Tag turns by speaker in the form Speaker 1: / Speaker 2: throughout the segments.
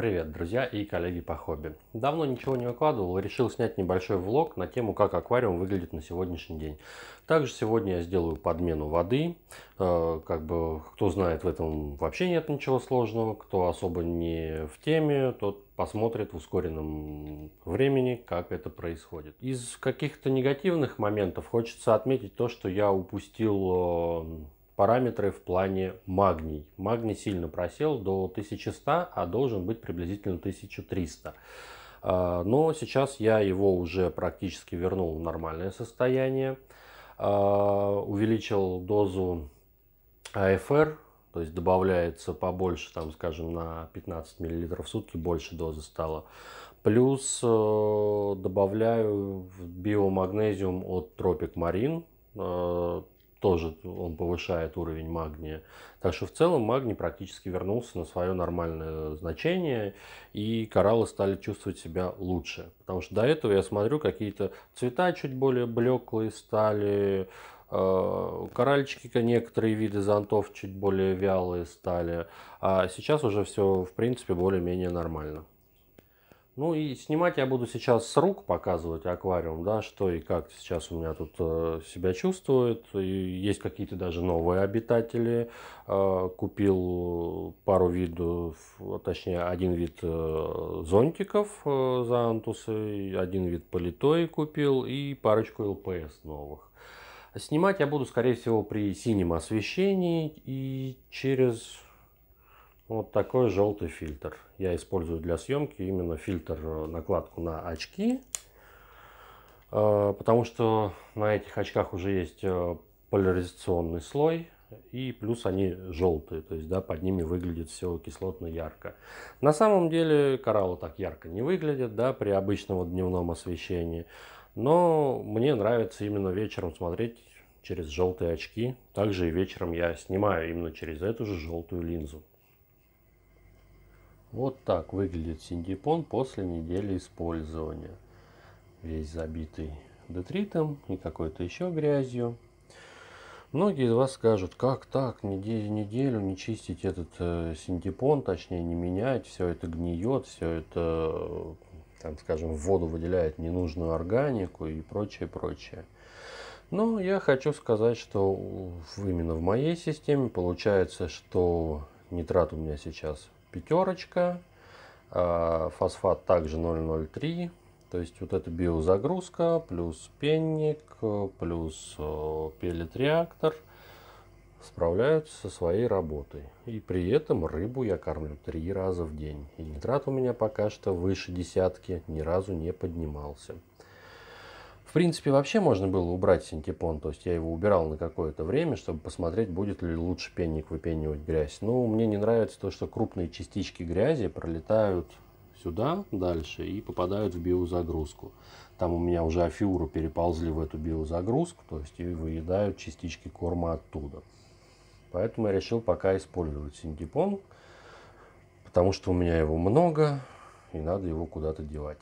Speaker 1: Привет, друзья и коллеги по хобби. Давно ничего не выкладывал решил снять небольшой влог на тему, как аквариум выглядит на сегодняшний день. Также сегодня я сделаю подмену воды. Э, как бы, кто знает, в этом вообще нет ничего сложного. Кто особо не в теме, тот посмотрит в ускоренном времени, как это происходит. Из каких-то негативных моментов хочется отметить то, что я упустил э, параметры в плане магний. Магний сильно просел до 1100, а должен быть приблизительно 1300. А, но сейчас я его уже практически вернул в нормальное состояние. А, увеличил дозу АФР, то есть добавляется побольше, там, скажем, на 15 мл в сутки больше дозы стало. Плюс э, добавляю биомагнезиум от Tropic Marine, тоже он повышает уровень магния. Так что в целом магний практически вернулся на свое нормальное значение, и кораллы стали чувствовать себя лучше. Потому что до этого я смотрю, какие-то цвета чуть более блеклые стали, э, коральчики некоторые виды зонтов чуть более вялые стали, а сейчас уже все в принципе более-менее нормально. Ну и снимать я буду сейчас с рук показывать аквариум, да, что и как сейчас у меня тут э, себя чувствует. И есть какие-то даже новые обитатели. Э, купил пару видов, точнее один вид э, зонтиков за антусы, один вид политои купил и парочку ЛПС новых. Снимать я буду, скорее всего, при синем освещении и через вот такой желтый фильтр. Я использую для съемки именно фильтр э, накладку на очки, э, потому что на этих очках уже есть э, поляризационный слой, и плюс они желтые, то есть да, под ними выглядит все кислотно ярко. На самом деле кораллы так ярко не выглядят да, при обычном дневном освещении, но мне нравится именно вечером смотреть через желтые очки. Также и вечером я снимаю именно через эту же желтую линзу. Вот так выглядит синдипон после недели использования. Весь забитый детритом и какой-то еще грязью. Многие из вас скажут, как так, неделю, неделю не чистить этот э, синтепон, точнее не менять, все это гниет, все это, э, там, скажем, в воду выделяет ненужную органику и прочее, прочее. Но я хочу сказать, что именно в моей системе получается, что нитрат у меня сейчас пятерочка, а, фосфат также 0,03, то есть вот эта биозагрузка, плюс пенник, плюс э, пелит реактор справляются со своей работой. И при этом рыбу я кормлю три раза в день. И нитрат у меня пока что выше десятки ни разу не поднимался. В принципе, вообще можно было убрать синтепон, то есть я его убирал на какое-то время, чтобы посмотреть, будет ли лучше пенник выпенивать грязь. Но ну, мне не нравится то, что крупные частички грязи пролетают сюда дальше и попадают в биозагрузку. Там у меня уже афиуру переползли в эту биозагрузку, то есть и выедают частички корма оттуда. Поэтому я решил пока использовать синтепон, потому что у меня его много и надо его куда-то девать.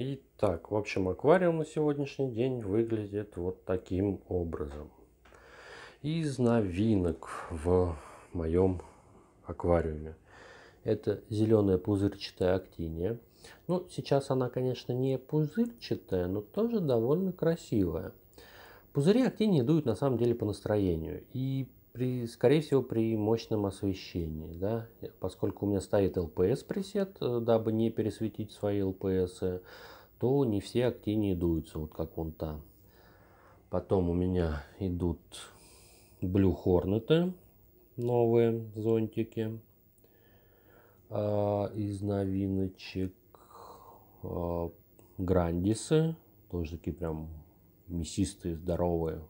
Speaker 1: Итак, в общем, аквариум на сегодняшний день выглядит вот таким образом. Из новинок в моем аквариуме. Это зеленая пузырчатая актиния. Ну, сейчас она, конечно, не пузырчатая, но тоже довольно красивая. Пузыри актинии дуют на самом деле по настроению. И при, скорее всего, при мощном освещении, да, поскольку у меня стоит LPS пресет, э, дабы не пересветить свои LPS, то не все актинии дуются, вот как вон там. Потом у меня идут Blue Hornet, новые зонтики а, из новиночек. Грандисы, тоже такие прям мясистые, здоровые,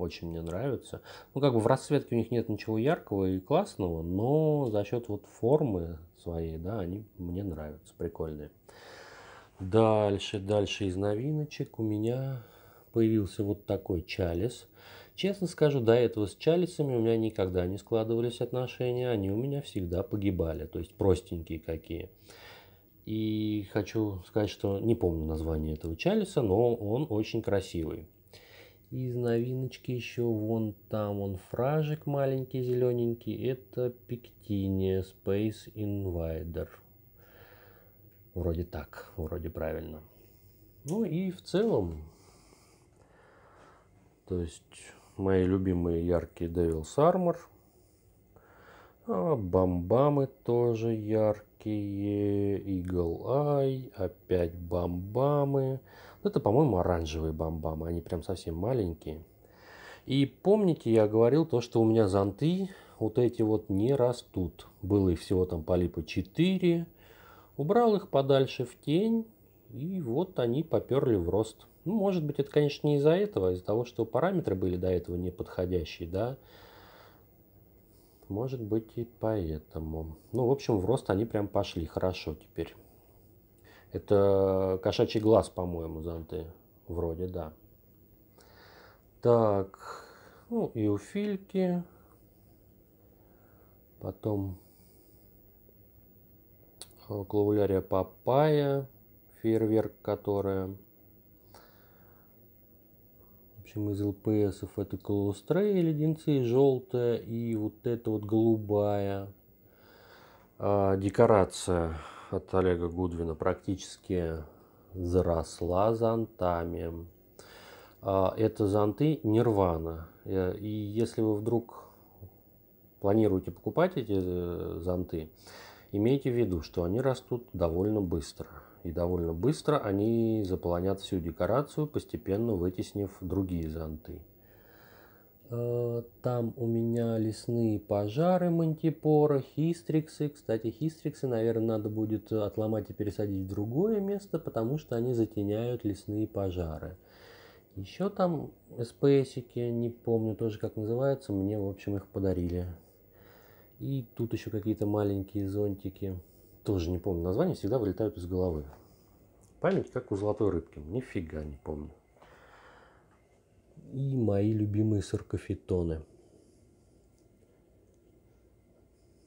Speaker 1: очень мне нравится. Ну, как бы в расцветке у них нет ничего яркого и классного, но за счет вот формы своей, да, они мне нравятся, прикольные. Дальше, дальше из новиночек у меня появился вот такой чалис. Честно скажу, до этого с чалисами у меня никогда не складывались отношения, они у меня всегда погибали, то есть простенькие какие. И хочу сказать, что не помню название этого чалиса, но он очень красивый. Из новиночки еще вон там он фражик маленький зелененький. Это пектиния Space Invader. Вроде так, вроде правильно. Ну и в целом, то есть мои любимые яркие Devil's Armor. А бамбамы тоже яркие. Eagle Eye. Опять бамбамы. Ну, это, по-моему, оранжевые бамбамы, они прям совсем маленькие. И помните, я говорил то, что у меня зонты вот эти вот не растут. Было их всего там по липу 4. Убрал их подальше в тень, и вот они поперли в рост. Ну, может быть, это, конечно, не из-за этого, а из-за того, что параметры были до этого неподходящие, да. Может быть, и поэтому. Ну, в общем, в рост они прям пошли хорошо теперь. Это кошачий глаз, по-моему, занты Вроде, да. Так, ну и у Фильки. Потом э, клавулярия папая, фейерверк которая. В общем, из ЛПСов это клоустрея, леденцы желтая и вот эта вот голубая а, декорация от Олега Гудвина практически заросла зонтами. А, это зонты Нирвана. Э, и если вы вдруг планируете покупать эти э, зонты, имейте в виду, что они растут довольно быстро. И довольно быстро они заполонят всю декорацию, постепенно вытеснив другие зонты. Э, там у меня лесные пожары мантипора, хистриксы. Кстати, хистриксы, наверное, надо будет отломать и пересадить в другое место, потому что они затеняют лесные пожары. Еще там спейсики, не помню тоже как называются, мне, в общем, их подарили. И тут еще какие-то маленькие зонтики. Тоже не помню название, всегда вылетают из головы. Память как у золотой рыбки, нифига не помню и мои любимые саркофитоны.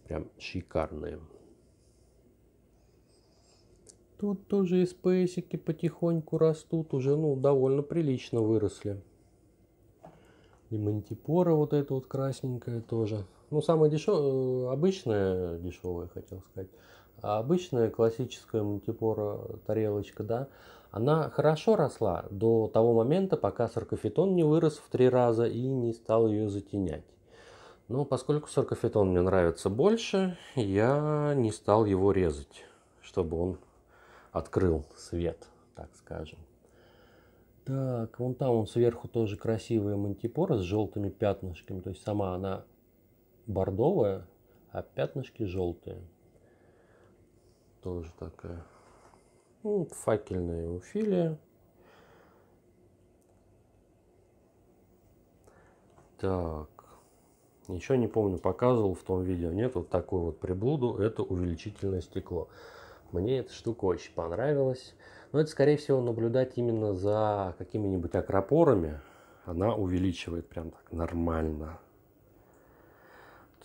Speaker 1: Прям шикарные. Тут тоже спейсики потихоньку растут, уже ну довольно прилично выросли. И мантипора вот эта вот красненькая тоже. Ну, самая дешевая, э, обычная дешевая, хотел сказать. А обычная классическая мантипора тарелочка, да. Она хорошо росла до того момента, пока саркофитон не вырос в три раза и не стал ее затенять. Но поскольку саркофитон мне нравится больше, я не стал его резать, чтобы он открыл свет, так скажем. Так, вон там он сверху тоже красивая мантипора с желтыми пятнышками. То есть сама она бордовая, а пятнышки желтые. Тоже такая ну, факельная уфилия. Так. Еще не помню, показывал в том видео, нет, вот такой вот приблуду, это увеличительное стекло. Мне эта штука очень понравилась. Но это, скорее всего, наблюдать именно за какими-нибудь акропорами. Она увеличивает прям так нормально.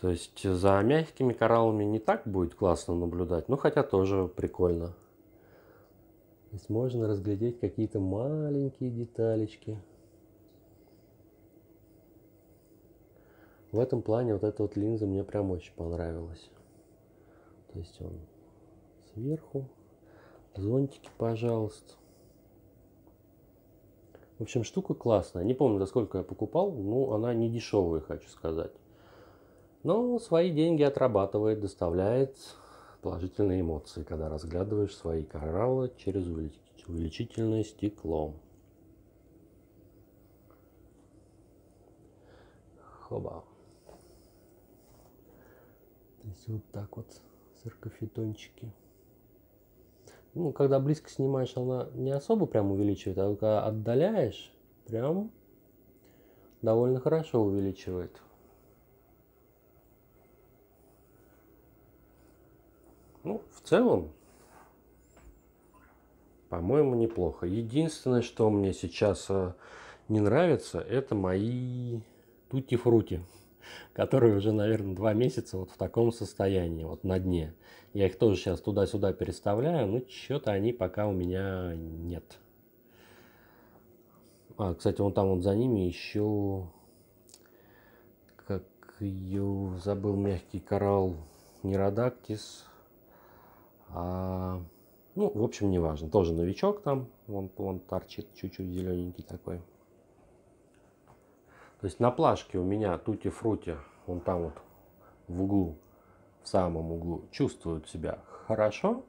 Speaker 1: То есть за мягкими кораллами не так будет классно наблюдать, но хотя тоже прикольно. Здесь можно разглядеть какие-то маленькие деталечки. В этом плане вот эта вот линза мне прям очень понравилась. То есть он сверху. Зонтики, пожалуйста. В общем, штука классная. Не помню, за сколько я покупал, но она не дешевая, хочу сказать. Но свои деньги отрабатывает, доставляет положительные эмоции, когда разглядываешь свои кораллы через увеличительное стекло. Хоба. То есть вот так вот циркофитончики. Ну, когда близко снимаешь, она не особо прям увеличивает, а когда отдаляешь, прям довольно хорошо увеличивает. в целом, по-моему, неплохо. Единственное, что мне сейчас э, не нравится, это мои тутти-фрути, которые уже, наверное, два месяца вот в таком состоянии, вот на дне. Я их тоже сейчас туда-сюда переставляю, но что-то они пока у меня нет. А, кстати, вон там вот за ними еще, как ее забыл, мягкий коралл Неродактис – а, ну, в общем, не важно. Тоже новичок там. он вон торчит чуть-чуть зелененький такой. То есть на плашке у меня тути-фрути, вон там вот в углу, в самом углу, чувствуют себя хорошо.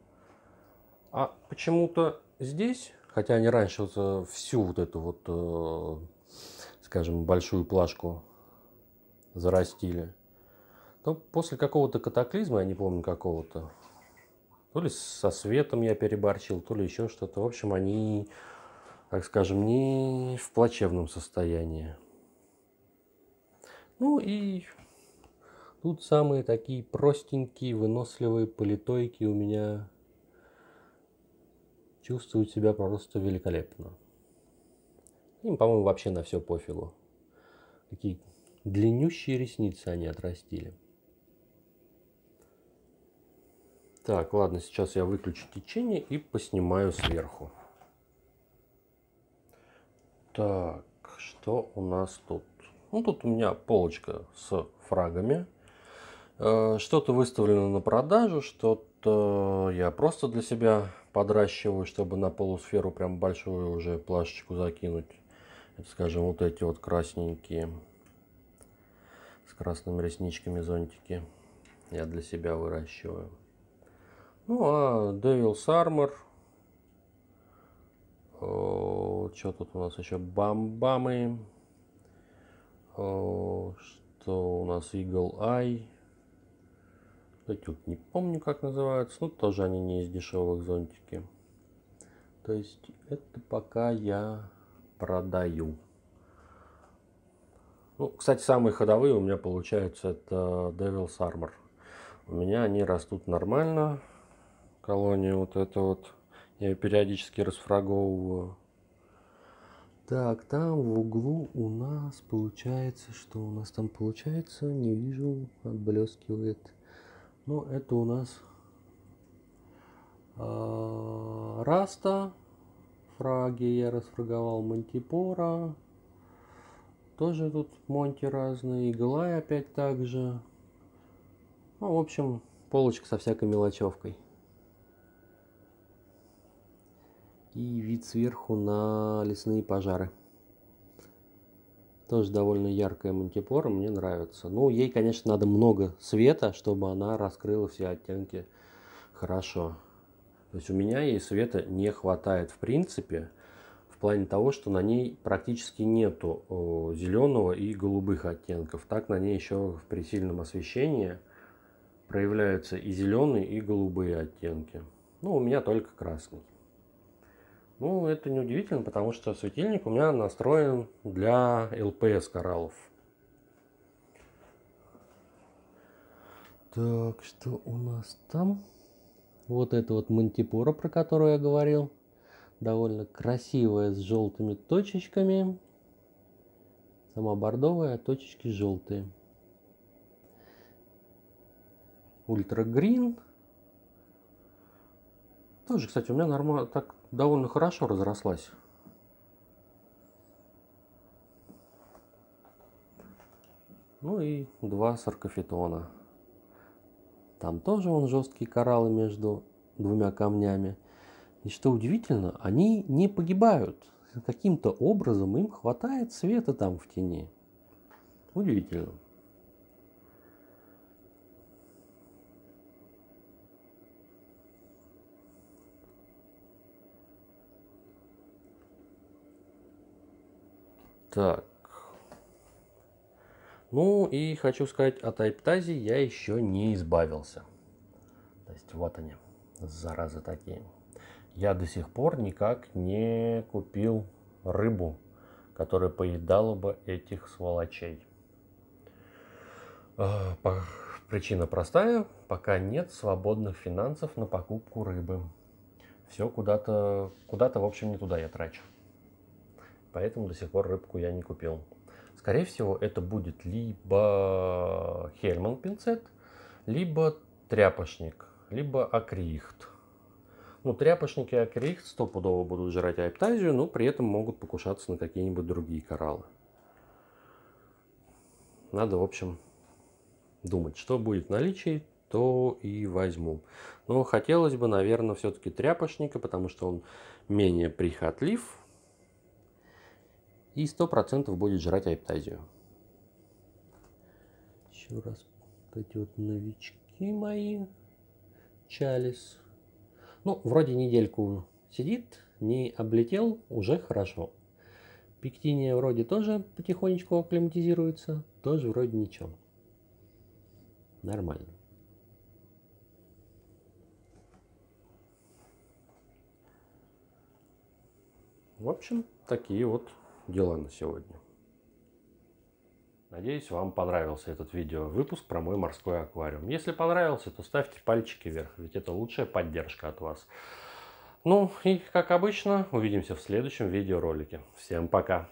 Speaker 1: А почему-то здесь, хотя они раньше вот э, всю вот эту вот, э, скажем, большую плашку зарастили, то после какого-то катаклизма, я не помню какого-то, то ли со светом я переборчил, то ли еще что-то. В общем, они, так скажем, не в плачевном состоянии. Ну и тут самые такие простенькие, выносливые политойки у меня чувствуют себя просто великолепно. Им, по-моему, вообще на все пофигу. Такие длиннющие ресницы они отрастили. Так, ладно, сейчас я выключу течение и поснимаю сверху. Так, что у нас тут? Ну, тут у меня полочка с фрагами. Э, что-то выставлено на продажу, что-то я просто для себя подращиваю, чтобы на полусферу прям большую уже плашечку закинуть. Это, скажем, вот эти вот красненькие с красными ресничками зонтики я для себя выращиваю. Ну, а Devil's Armor. что тут у нас еще? Бамбамы. О, что у нас? Eagle Eye. вот не помню, как называются. Ну, тоже они не из дешевых зонтики. То есть, это пока я продаю. Ну, кстати, самые ходовые у меня получаются это Devil's Armor. У меня они растут нормально колония вот это вот. Я ее периодически расфраговываю. Так, там в углу у нас получается, что у нас там получается, не вижу, отблескивает. Но ну, это у нас э, Раста, фраги я расфраговал Монтипора. Тоже тут Монти разные, Иглай опять также. Ну, в общем, полочка со всякой мелочевкой. и вид сверху на лесные пожары. Тоже довольно яркая мантипора, мне нравится. Ну, ей, конечно, надо много света, чтобы она раскрыла все оттенки хорошо. То есть у меня ей света не хватает в принципе, в плане того, что на ней практически нету зеленого и голубых оттенков. Так на ней еще при сильном освещении проявляются и зеленые, и голубые оттенки. Ну, у меня только красный. Ну, это не удивительно, потому что светильник у меня настроен для LPS кораллов. Так, что у нас там? Вот это вот мантипура, про которую я говорил. Довольно красивая, с желтыми точечками. Сама бордовая, а точечки желтые. ультрагрин. грин. Тоже, кстати, у меня нормально так довольно хорошо разрослась. Ну и два саркофитона. Там тоже он жесткие кораллы между двумя камнями. И что удивительно, они не погибают. Каким-то образом им хватает света там в тени. Удивительно. Так. Ну и хочу сказать, от айптази я еще не избавился. То есть вот они, заразы такие. Я до сих пор никак не купил рыбу, которая поедала бы этих сволочей. А, причина простая. Пока нет свободных финансов на покупку рыбы. Все куда-то, куда-то, в общем, не туда я трачу. Поэтому до сих пор рыбку я не купил. Скорее всего, это будет либо Хельман пинцет, либо тряпочник, либо акрихт. Ну, тряпочники и акрихт стопудово будут жрать айптазию, но при этом могут покушаться на какие-нибудь другие кораллы. Надо, в общем, думать, что будет в наличии, то и возьму. Но хотелось бы, наверное, все-таки тряпочника, потому что он менее прихотлив, и 100% будет жрать айптазию. Еще раз эти вот новички мои. Чалис. Ну, вроде недельку сидит, не облетел, уже хорошо. Пектиния вроде тоже потихонечку акклиматизируется, тоже вроде ничего. Нормально. В общем, такие вот дела на сегодня. Надеюсь, вам понравился этот видео выпуск про мой морской аквариум. Если понравился, то ставьте пальчики вверх, ведь это лучшая поддержка от вас. Ну и, как обычно, увидимся в следующем видеоролике. Всем пока!